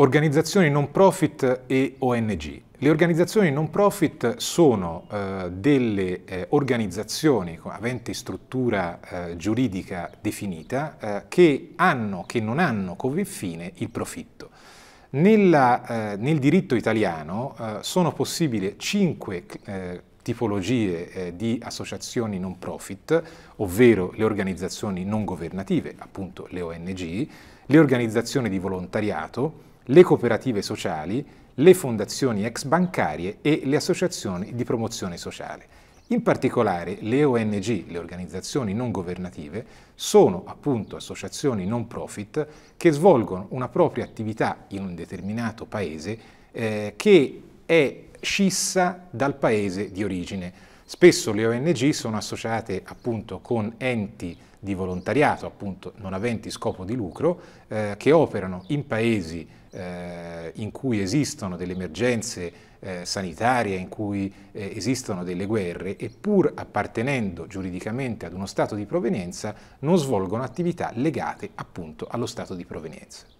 Organizzazioni non profit e ONG. Le organizzazioni non profit sono eh, delle eh, organizzazioni aventi struttura eh, giuridica definita eh, che hanno, che non hanno come fine il profitto. Nella, eh, nel diritto italiano eh, sono possibili cinque tipologie di associazioni non profit, ovvero le organizzazioni non governative, appunto le ONG, le organizzazioni di volontariato, le cooperative sociali, le fondazioni ex bancarie e le associazioni di promozione sociale. In particolare le ONG, le organizzazioni non governative, sono appunto associazioni non profit che svolgono una propria attività in un determinato paese eh, che è scissa dal paese di origine. Spesso le ONG sono associate appunto con enti di volontariato, appunto non aventi scopo di lucro, eh, che operano in paesi eh, in cui esistono delle emergenze eh, sanitarie, in cui eh, esistono delle guerre e pur appartenendo giuridicamente ad uno stato di provenienza non svolgono attività legate appunto allo stato di provenienza.